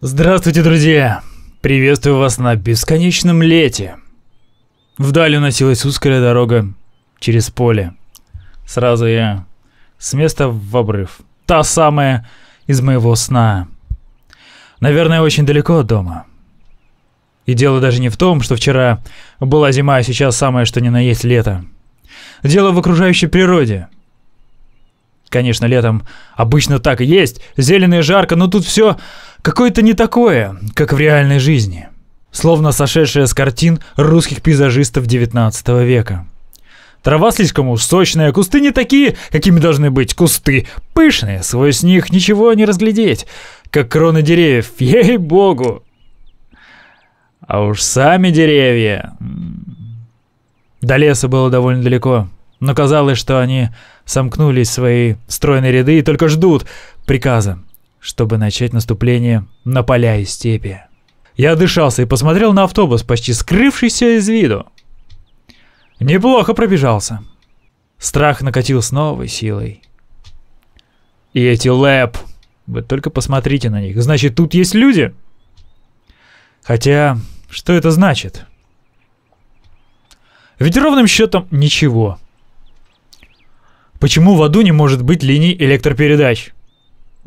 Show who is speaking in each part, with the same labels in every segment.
Speaker 1: Здравствуйте, друзья! Приветствую вас на бесконечном лете. Вдали уносилась узкая дорога через поле. Сразу я с места в обрыв. Та самая из моего сна. Наверное, очень далеко от дома. И дело даже не в том, что вчера была зима, а сейчас самое что ни на есть лето. Дело в окружающей природе. Конечно, летом обычно так и есть. зеленое, жарко, но тут все какое-то не такое, как в реальной жизни. Словно сошедшая с картин русских пейзажистов 19 века. Трава слишком уж сочная, кусты не такие, какими должны быть кусты. Пышные, свой с них ничего не разглядеть, как кроны деревьев, ей-богу. А уж сами деревья... До леса было довольно далеко, но казалось, что они сомкнулись в свои стройные ряды и только ждут приказа чтобы начать наступление на поля и степи. Я дышался и посмотрел на автобус, почти скрывшийся из виду. Неплохо пробежался. Страх накатил с новой силой. И эти лэп. Вы только посмотрите на них. Значит, тут есть люди? Хотя, что это значит? Ведь ровным счетом ничего. Почему в аду не может быть линий электропередач?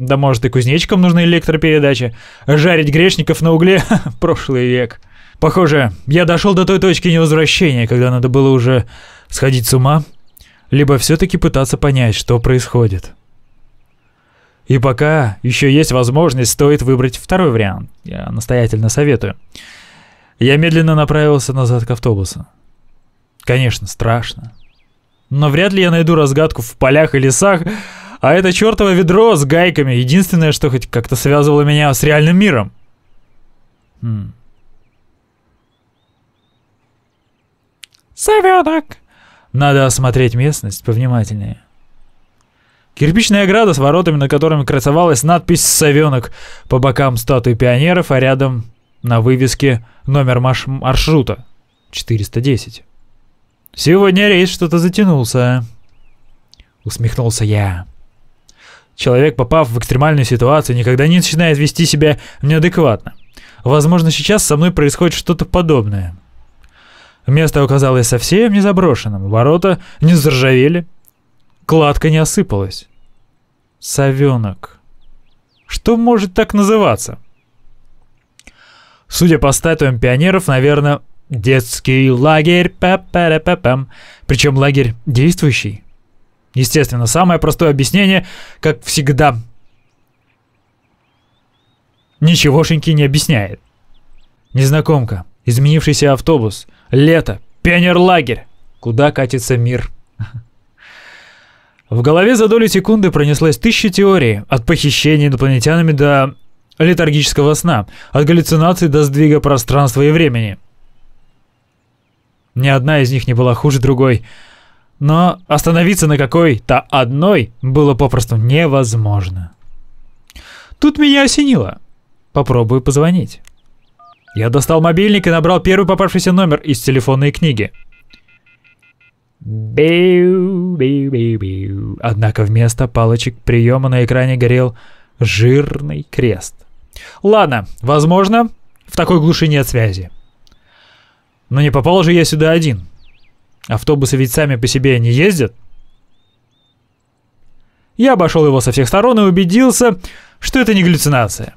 Speaker 1: Да может и кузнечкам нужны электропередачи. Жарить грешников на угле — прошлый век. Похоже, я дошел до той точки невозвращения, когда надо было уже сходить с ума, либо все-таки пытаться понять, что происходит. И пока еще есть возможность, стоит выбрать второй вариант. Я настоятельно советую. Я медленно направился назад к автобусу. Конечно, страшно. Но вряд ли я найду разгадку в полях и лесах, а это чертово ведро с гайками — единственное, что хоть как-то связывало меня с реальным миром. Хм. Совенок! Надо осмотреть местность повнимательнее. Кирпичная ограда с воротами, на которыми красовалась надпись «Совенок» по бокам статуи пионеров, а рядом на вывеске номер марш маршрута 410. «Сегодня рейс что-то затянулся», — усмехнулся я. Человек, попав в экстремальную ситуацию, никогда не начинает вести себя неадекватно. Возможно, сейчас со мной происходит что-то подобное. Место оказалось совсем не заброшенным, ворота не заржавели, кладка не осыпалась. Совенок. Что может так называться? Судя по статуям пионеров, наверное, детский лагерь, причем лагерь действующий. Естественно, самое простое объяснение, как всегда, ничегошеньки не объясняет. Незнакомка, изменившийся автобус, лето, пионерлагерь. Куда катится мир? В голове за долю секунды пронеслось тысяча теорий, от похищения инопланетянами до летаргического сна, от галлюцинаций до сдвига пространства и времени. Ни одна из них не была хуже другой — но остановиться на какой-то одной было попросту невозможно. Тут меня осенило. Попробую позвонить. Я достал мобильник и набрал первый попавшийся номер из телефонной книги. Однако вместо палочек приема на экране горел жирный крест. Ладно, возможно, в такой глуши нет связи. Но не попал же я сюда один. Автобусы ведь сами по себе не ездят. Я обошел его со всех сторон и убедился, что это не галлюцинация.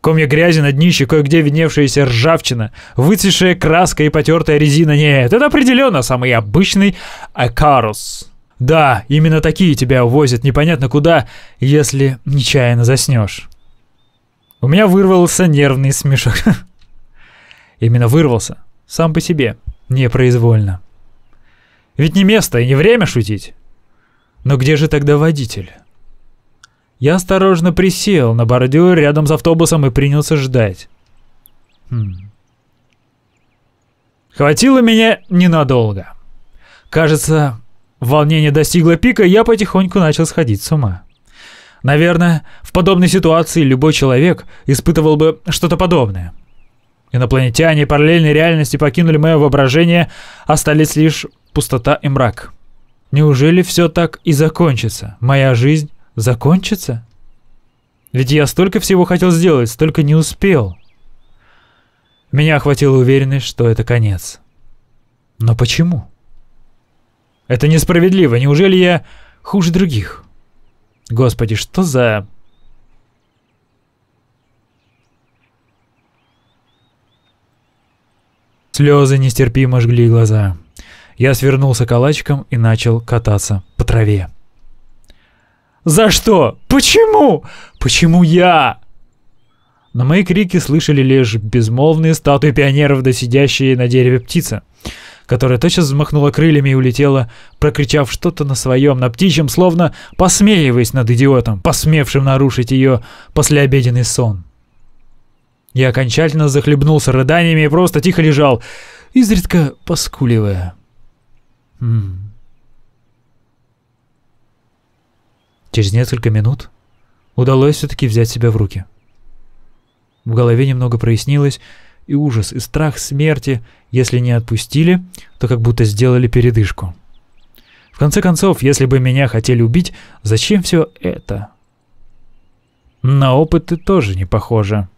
Speaker 1: Комья грязи на днище, кое-где видневшаяся ржавчина, выцветшая краска и потертая резина. Нет, это определенно самый обычный Акарус. Да, именно такие тебя увозят непонятно куда, если нечаянно заснешь. У меня вырвался нервный смешок. Именно вырвался. Сам по себе. Непроизвольно. Ведь не место и не время шутить. Но где же тогда водитель? Я осторожно присел на бордюр рядом с автобусом и принялся ждать. Хм. Хватило меня ненадолго. Кажется, волнение достигло пика, и я потихоньку начал сходить с ума. Наверное, в подобной ситуации любой человек испытывал бы что-то подобное. Инопланетяне параллельной реальности покинули мое воображение, остались лишь пустота и мрак. Неужели все так и закончится? Моя жизнь закончится? Ведь я столько всего хотел сделать, столько не успел. Меня охватила уверенность, что это конец. Но почему? Это несправедливо. Неужели я хуже других? Господи, что за... Слезы нестерпимо жгли глаза. Я свернулся калачиком и начал кататься по траве. «За что? Почему? Почему я?» На мои крики слышали лишь безмолвные статуи пионеров, да на дереве птица, которая тотчас взмахнула крыльями и улетела, прокричав что-то на своем, на птичьем, словно посмеиваясь над идиотом, посмевшим нарушить ее послеобеденный сон. Я окончательно захлебнулся рыданиями и просто тихо лежал, изредка поскуливая. Через несколько минут удалось все-таки взять себя в руки. В голове немного прояснилось, и ужас, и страх смерти, если не отпустили, то как будто сделали передышку. В конце концов, если бы меня хотели убить, зачем все это? На опыты тоже не похоже.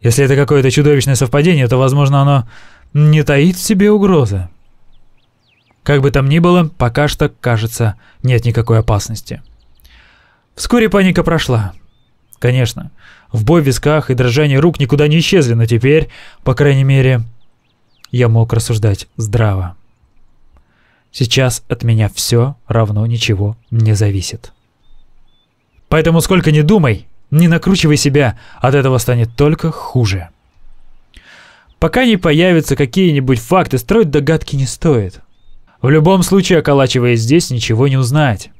Speaker 1: Если это какое-то чудовищное совпадение, то, возможно, оно не таит в себе угрозы. Как бы там ни было, пока что, кажется, нет никакой опасности. Вскоре паника прошла. Конечно, в бой в висках и дрожание рук никуда не исчезли, но теперь, по крайней мере, я мог рассуждать здраво. Сейчас от меня все равно ничего не зависит. Поэтому сколько ни думай, не накручивай себя, от этого станет только хуже. Пока не появятся какие-нибудь факты, строить догадки не стоит — в любом случае, околачиваясь здесь, ничего не узнать.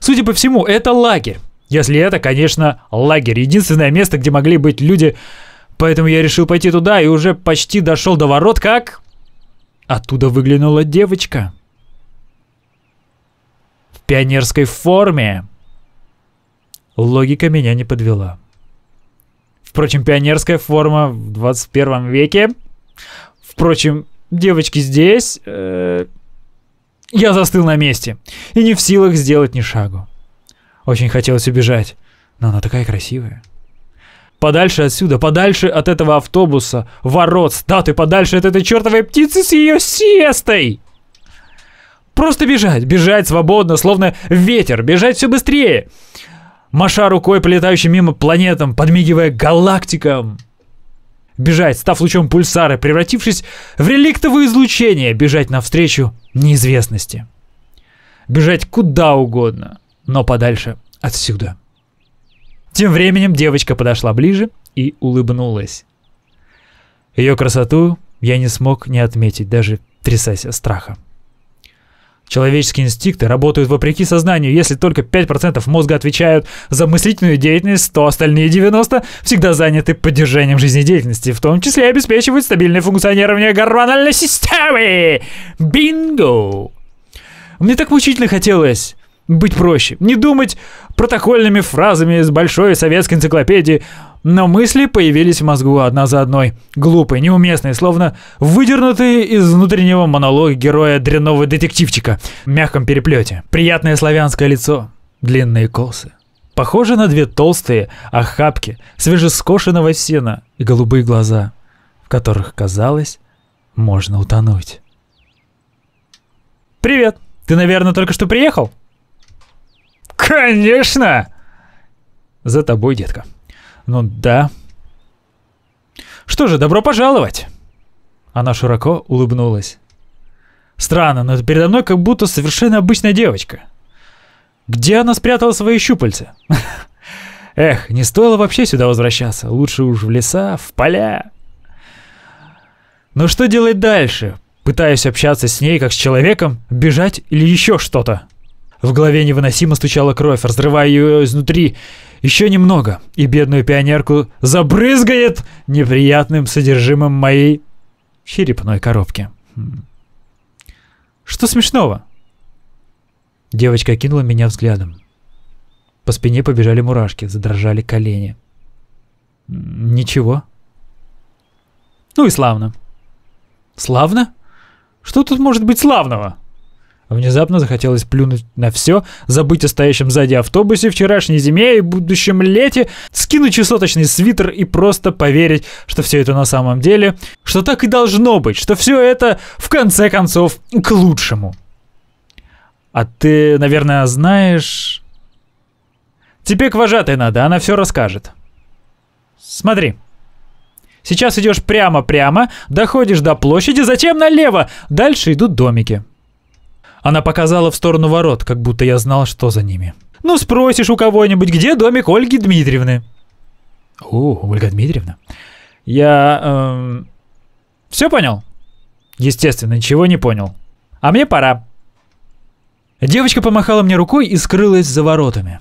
Speaker 1: Судя по всему, это лагерь. Если это, конечно, лагерь. Единственное место, где могли быть люди. Поэтому я решил пойти туда и уже почти дошел до ворот, как... Оттуда выглянула девочка. В пионерской форме. Логика меня не подвела. Впрочем, пионерская форма в 21 веке. Впрочем, девочки здесь, э, я застыл на месте и не в силах сделать ни шагу. Очень хотелось убежать, но она такая красивая. Подальше отсюда, подальше от этого автобуса, ворот, статуи, подальше от этой чертовой птицы с ее сестой. Просто бежать, бежать свободно, словно ветер, бежать все быстрее. Маша рукой полетающим мимо планетам, подмигивая галактикам бежать, став лучом пульсара, превратившись в реликтовое излучение, бежать навстречу неизвестности. Бежать куда угодно, но подальше отсюда. Тем временем девочка подошла ближе и улыбнулась. Ее красоту я не смог не отметить, даже трясясь от страха. Человеческие инстинкты работают вопреки сознанию. Если только 5% мозга отвечают за мыслительную деятельность, то остальные 90% всегда заняты поддержанием жизнедеятельности, в том числе обеспечивают стабильное функционирование гормональной системы. Бинго! Мне так мучительно хотелось быть проще. Не думать протокольными фразами из большой советской энциклопедии. Но мысли появились в мозгу одна за одной. Глупые, неуместные, словно выдернутые из внутреннего монолога героя дрянного детективчика в мягком переплете. Приятное славянское лицо, длинные косы. Похоже на две толстые охапки свежескошенного сена и голубые глаза, в которых, казалось, можно утонуть. «Привет! Ты, наверное, только что приехал?» «Конечно!» «За тобой, детка». «Ну да». «Что же, добро пожаловать!» Она широко улыбнулась. «Странно, но передо мной как будто совершенно обычная девочка. Где она спрятала свои щупальца?» «Эх, не стоило вообще сюда возвращаться. Лучше уж в леса, в поля». «Но что делать дальше? Пытаюсь общаться с ней как с человеком, бежать или еще что-то?» В голове невыносимо стучала кровь, разрывая ее изнутри. Еще немного, и бедную пионерку забрызгает неприятным содержимым моей черепной коробки. Хм. Что смешного? Девочка кинула меня взглядом. По спине побежали мурашки, задрожали колени. Ничего. Ну и славно. Славно? Что тут может быть славного? Внезапно захотелось плюнуть на все, забыть о стоящем сзади автобусе, вчерашней зиме и будущем лете, скинуть чесоточный свитер и просто поверить, что все это на самом деле, что так и должно быть, что все это, в конце концов, к лучшему. А ты, наверное, знаешь... Тебе к вожатой надо, она все расскажет. Смотри. Сейчас идешь прямо-прямо, доходишь до площади, затем налево. Дальше идут домики. Она показала в сторону ворот, как будто я знал, что за ними. «Ну спросишь у кого-нибудь, где домик Ольги Дмитриевны?» «О, Ольга Дмитриевна». Я... Эм, все понял? Естественно, ничего не понял. А мне пора. Девочка помахала мне рукой и скрылась за воротами.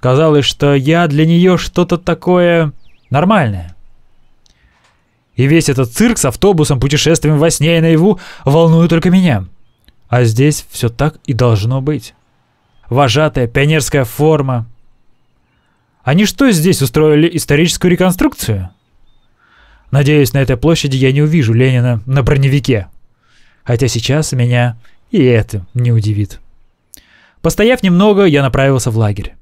Speaker 1: Казалось, что я для нее что-то такое нормальное. И весь этот цирк с автобусом, путешествием во сне и наяву волнует только меня. — а здесь все так и должно быть. Вожатая, пионерская форма. Они что здесь устроили историческую реконструкцию? Надеюсь, на этой площади я не увижу Ленина на броневике. Хотя сейчас меня и это не удивит. Постояв немного, я направился в лагерь.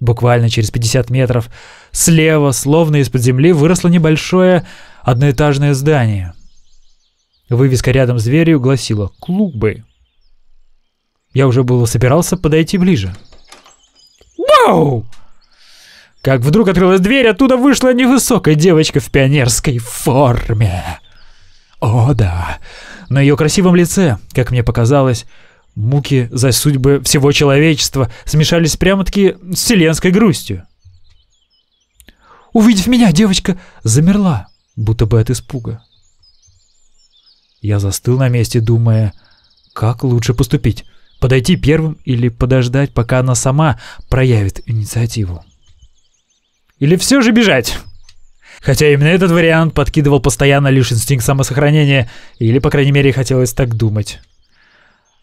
Speaker 1: Буквально через 50 метров слева, словно из-под земли, выросло небольшое одноэтажное здание. Вывеска рядом с дверью гласила «Клубы». Я уже было собирался подойти ближе. «Вау!» Как вдруг открылась дверь, оттуда вышла невысокая девочка в пионерской форме. О да, на ее красивом лице, как мне показалось, муки за судьбы всего человечества смешались прямо-таки с вселенской грустью. Увидев меня, девочка замерла, будто бы от испуга. Я застыл на месте, думая, как лучше поступить. Подойти первым или подождать, пока она сама проявит инициативу. Или все же бежать? Хотя именно этот вариант подкидывал постоянно лишь инстинкт самосохранения, или, по крайней мере, хотелось так думать.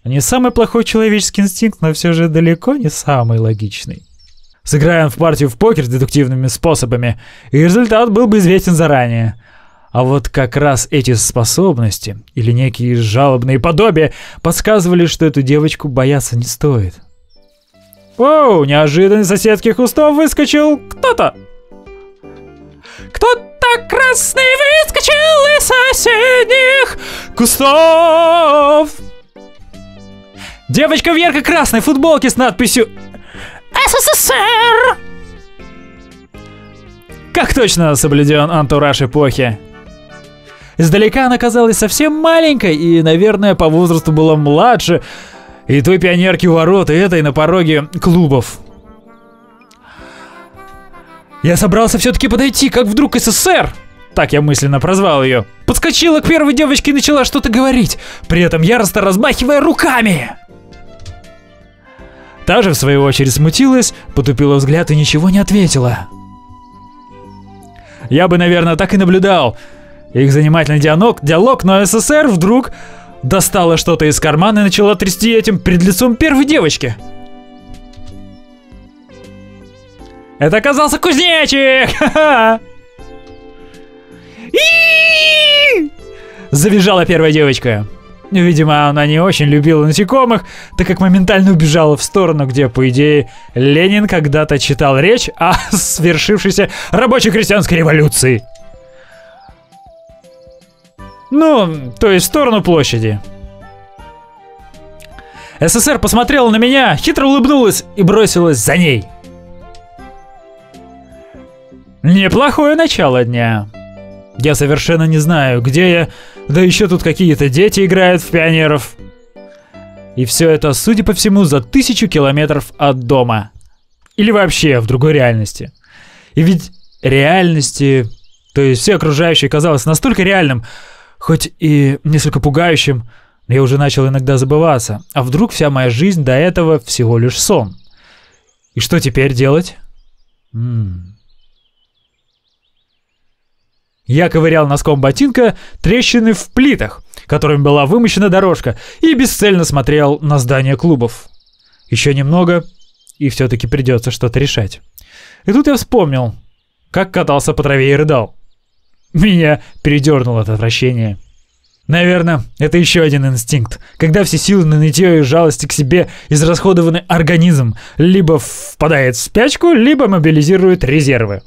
Speaker 1: Не самый плохой человеческий инстинкт, но все же далеко не самый логичный. Сыграем в партию в покер с дедуктивными способами, и результат был бы известен заранее. А вот как раз эти способности, или некие жалобные подобия, подсказывали, что эту девочку бояться не стоит. Оу, неожиданно из соседских кустов выскочил кто-то. Кто-то красный выскочил из соседних кустов. Девочка в ярко-красной футболке с надписью СССР. Как точно соблюден антураж эпохи. Издалека она казалась совсем маленькой и, наверное, по возрасту была младше и той пионерки у ворот, и этой на пороге клубов. Я собрался все-таки подойти, как вдруг СССР! Так я мысленно прозвал ее. Подскочила к первой девочке и начала что-то говорить, при этом яростно размахивая руками. Та же, в свою очередь, смутилась, потупила взгляд и ничего не ответила. Я бы, наверное, так и наблюдал, их занимательный диалог, диалог, но СССР вдруг достала что-то из кармана и начала трясти этим перед лицом первой девочки. Это оказался кузнечик! Завизжала первая девочка. Видимо, она не очень любила насекомых, так как моментально убежала в сторону, где, по идее, Ленин когда-то читал речь о свершившейся рабоче-крестьянской революции. Ну, то есть в сторону площади. СССР посмотрела на меня, хитро улыбнулась и бросилась за ней. Неплохое начало дня. Я совершенно не знаю, где я, да еще тут какие-то дети играют в пионеров. И все это, судя по всему, за тысячу километров от дома. Или вообще в другой реальности. И ведь реальности, то есть все окружающее казалось настолько реальным, хоть и несколько пугающим, но я уже начал иногда забываться. А вдруг вся моя жизнь до этого всего лишь сон? И что теперь делать? М -м. Я ковырял носком ботинка трещины в плитах, которым была вымощена дорожка, и бесцельно смотрел на здание клубов. Еще немного, и все-таки придется что-то решать. И тут я вспомнил, как катался по траве и рыдал. Меня передернуло от отвращения. Наверное, это еще один инстинкт. Когда все силы на нытье и жалости к себе израсходованы организм, либо впадает в спячку, либо мобилизирует резервы.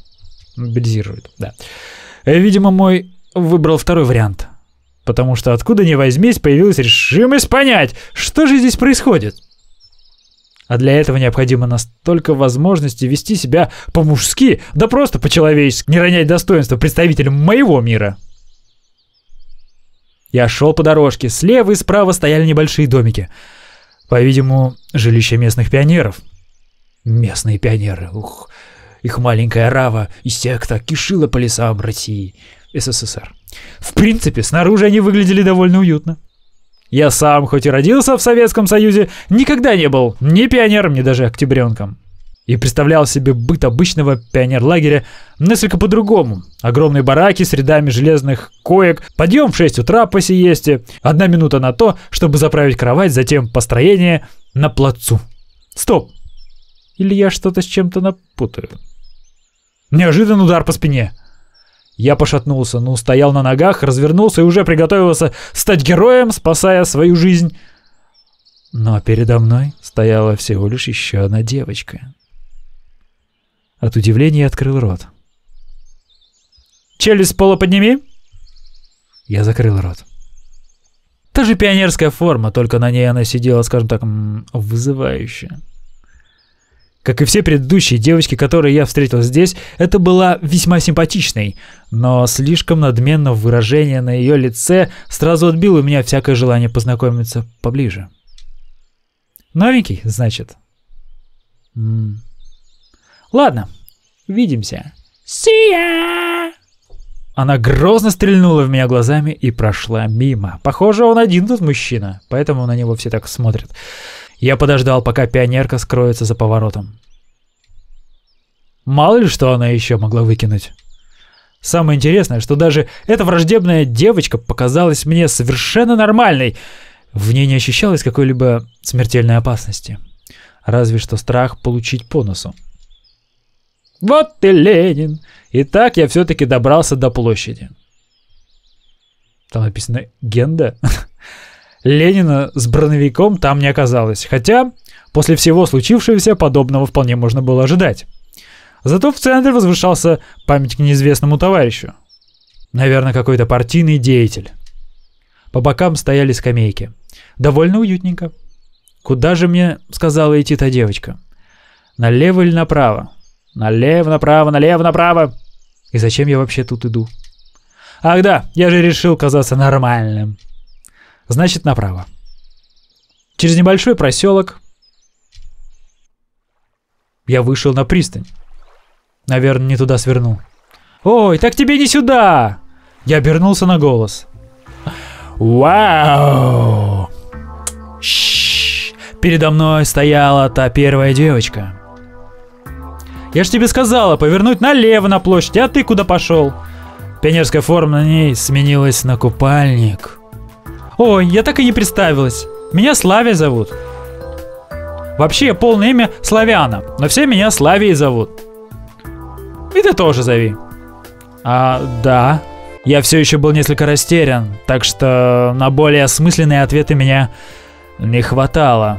Speaker 1: Мобилизирует, да. Э, видимо, мой выбрал второй вариант. Потому что откуда ни возьмись, появилась решимость понять, что же здесь происходит. А для этого необходимо настолько возможности вести себя по-мужски, да просто по-человечески, не ронять достоинство представителям моего мира. Я шел по дорожке, слева и справа стояли небольшие домики. По-видимому, жилище местных пионеров. Местные пионеры, ух, их маленькая рава и секта кишила по лесам России, СССР. В принципе, снаружи они выглядели довольно уютно. Я сам, хоть и родился в Советском Союзе, никогда не был ни пионером, ни даже октябренком. И представлял себе быт обычного пионер-лагеря несколько по-другому. Огромные бараки с рядами железных коек, подъем в 6 утра по сиесте, одна минута на то, чтобы заправить кровать, затем построение на плацу. Стоп! Или я что-то с чем-то напутаю? Неожиданный удар по спине – я пошатнулся, но ну, стоял на ногах, развернулся и уже приготовился стать героем, спасая свою жизнь. Но передо мной стояла всего лишь еще одна девочка. От удивления я открыл рот. «Челюсть с пола подними!» Я закрыл рот. Та же пионерская форма, только на ней она сидела, скажем так, вызывающе. Как и все предыдущие девочки, которые я встретил здесь, это была весьма симпатичной, но слишком надменно выражение на ее лице сразу отбило у меня всякое желание познакомиться поближе. Новенький, значит? М -м. Ладно, увидимся. Сия! Она грозно стрельнула в меня глазами и прошла мимо. Похоже, он один тут мужчина, поэтому на него все так смотрят. Я подождал, пока пионерка скроется за поворотом. Мало ли что она еще могла выкинуть. Самое интересное, что даже эта враждебная девочка показалась мне совершенно нормальной. В ней не ощущалось какой-либо смертельной опасности. Разве что страх получить по носу. «Вот ты, Ленин!» И так я все-таки добрался до площади. Там написано «Генда». Ленина с броновиком там не оказалось, хотя после всего случившегося подобного вполне можно было ожидать. Зато в центре возвышался памятник неизвестному товарищу. Наверное, какой-то партийный деятель. По бокам стояли скамейки. Довольно уютненько. «Куда же мне, — сказала идти та девочка, — налево или направо? Налево, направо, налево, направо! И зачем я вообще тут иду? Ах да, я же решил казаться нормальным!» Значит, направо. Через небольшой проселок я вышел на пристань. Наверное, не туда свернул. «Ой, так тебе не сюда!» Я обернулся на голос. «Вау!» Ш Передо мной стояла та первая девочка. «Я ж тебе сказала, повернуть налево на площадь, а ты куда пошел?» Пионерская форма на ней сменилась на купальник. Ой, я так и не представилась. Меня Славия зовут. Вообще, полное имя Славяна, но все меня Славией зовут. И ты тоже зови. А, да. Я все еще был несколько растерян, так что на более осмысленные ответы меня не хватало.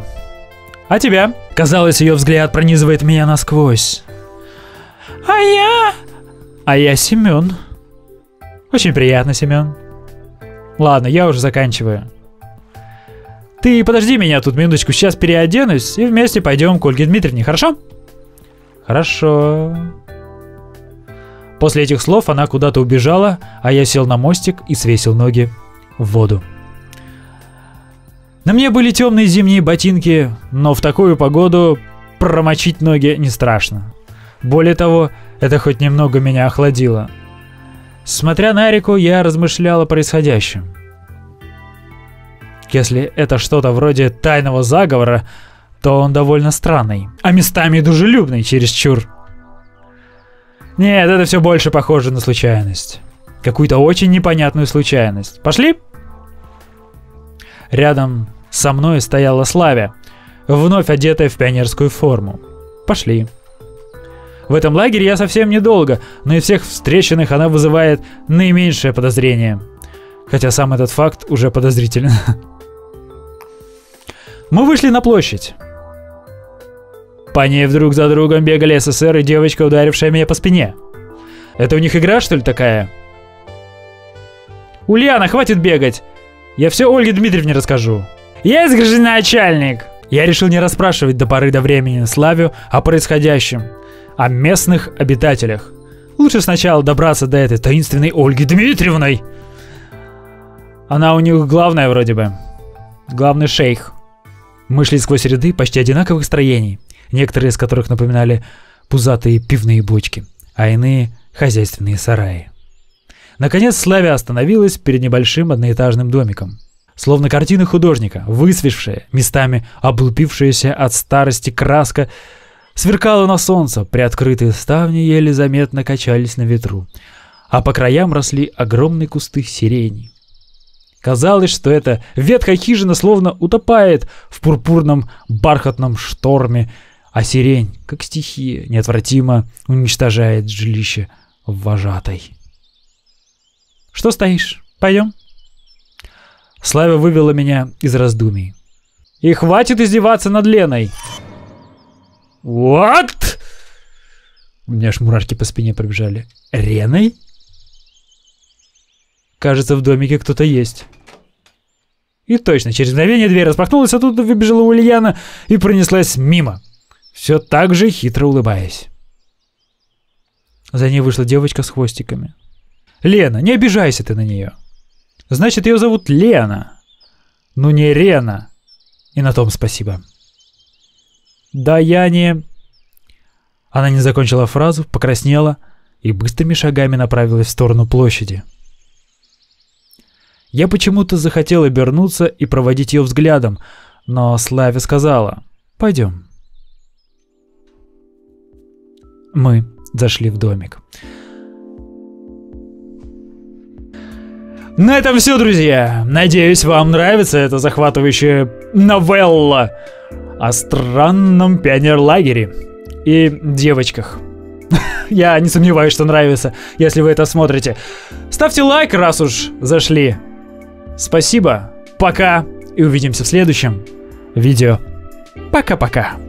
Speaker 1: А тебя? Казалось, ее взгляд пронизывает меня насквозь. А я... А я Семен. Очень приятно, Семен. Ладно, я уже заканчиваю. Ты подожди меня тут минуточку, сейчас переоденусь и вместе пойдем к Ольге Дмитриевне, хорошо? Хорошо. После этих слов она куда-то убежала, а я сел на мостик и свесил ноги в воду. На мне были темные зимние ботинки, но в такую погоду промочить ноги не страшно. Более того, это хоть немного меня охладило – Смотря на реку, я размышлял о происходящем. Если это что-то вроде тайного заговора, то он довольно странный, а местами дружелюбный чересчур. Нет, это все больше похоже на случайность. Какую-то очень непонятную случайность. Пошли? Рядом со мной стояла Славя, вновь одетая в пионерскую форму. Пошли. В этом лагере я совсем недолго, но из всех встреченных она вызывает наименьшее подозрение. Хотя сам этот факт уже подозрителен. Мы вышли на площадь. По ней вдруг за другом бегали СССР и девочка, ударившая меня по спине. Это у них игра, что ли, такая? Ульяна, хватит бегать! Я все Ольге Дмитриевне расскажу. Есть, гражданин начальник! Я решил не расспрашивать до поры до времени Славию о происходящем о местных обитателях. Лучше сначала добраться до этой таинственной Ольги Дмитриевной. Она у них главная вроде бы. Главный шейх. Мы шли сквозь ряды почти одинаковых строений, некоторые из которых напоминали пузатые пивные бочки, а иные — хозяйственные сараи. Наконец Славя остановилась перед небольшим одноэтажным домиком. Словно картина художника, высвежшая, местами облупившаяся от старости краска, Сверкало на солнце, приоткрытые ставни еле заметно качались на ветру, а по краям росли огромные кусты сирени. Казалось, что эта ветхая хижина словно утопает в пурпурном бархатном шторме, а сирень, как стихия, неотвратимо уничтожает жилище вожатой. «Что стоишь? Пойдем?» Слава вывела меня из раздумий. «И хватит издеваться над Леной!» «What?» У меня аж мурашки по спине пробежали. «Реной?» «Кажется, в домике кто-то есть». И точно, через мгновение дверь распахнулась, а тут выбежала Ульяна и пронеслась мимо, все так же хитро улыбаясь. За ней вышла девочка с хвостиками. «Лена, не обижайся ты на нее!» «Значит, ее зовут Лена, ну не Рена!» И на том спасибо. Да я не...» Она не закончила фразу, покраснела и быстрыми шагами направилась в сторону площади. Я почему-то захотел обернуться и проводить ее взглядом, но Славя сказала «Пойдем». Мы зашли в домик. На этом все, друзья. Надеюсь, вам нравится эта захватывающая новелла о странном пионерлагере и девочках. Я не сомневаюсь, что нравится, если вы это смотрите. Ставьте лайк, раз уж зашли. Спасибо, пока и увидимся в следующем видео. Пока-пока.